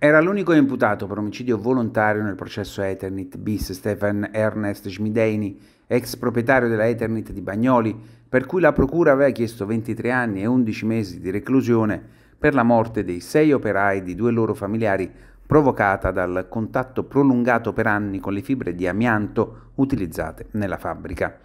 Era l'unico imputato per omicidio volontario nel processo Eternit bis Stefan Ernest Schmideini, ex proprietario della Eternit di Bagnoli, per cui la procura aveva chiesto 23 anni e 11 mesi di reclusione per la morte dei sei operai di due loro familiari provocata dal contatto prolungato per anni con le fibre di amianto utilizzate nella fabbrica.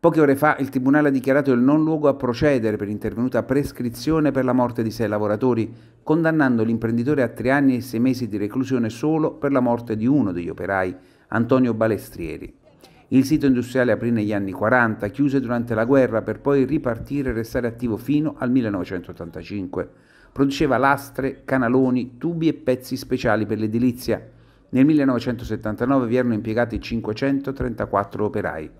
Poche ore fa il Tribunale ha dichiarato il non luogo a procedere per intervenuta prescrizione per la morte di sei lavoratori, condannando l'imprenditore a tre anni e sei mesi di reclusione solo per la morte di uno degli operai, Antonio Balestrieri. Il sito industriale aprì negli anni 40, chiuse durante la guerra per poi ripartire e restare attivo fino al 1985. Produceva lastre, canaloni, tubi e pezzi speciali per l'edilizia. Nel 1979 vi erano impiegati 534 operai.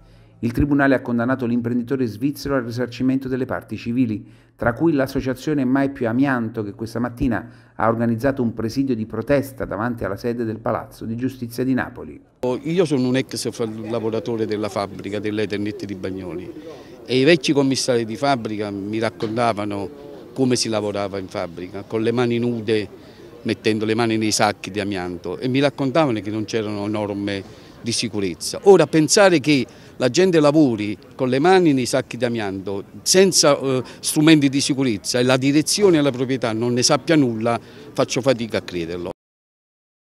Il tribunale ha condannato l'imprenditore svizzero al risarcimento delle parti civili, tra cui l'associazione Mai più Amianto che questa mattina ha organizzato un presidio di protesta davanti alla sede del Palazzo di Giustizia di Napoli. Io sono un ex lavoratore della fabbrica dell'Eternette di Bagnoli e i vecchi commissari di fabbrica mi raccontavano come si lavorava in fabbrica, con le mani nude, mettendo le mani nei sacchi di amianto e mi raccontavano che non c'erano norme di sicurezza. Ora pensare che la gente lavori con le mani nei sacchi d'amianto senza eh, strumenti di sicurezza e la direzione alla proprietà non ne sappia nulla, faccio fatica a crederlo.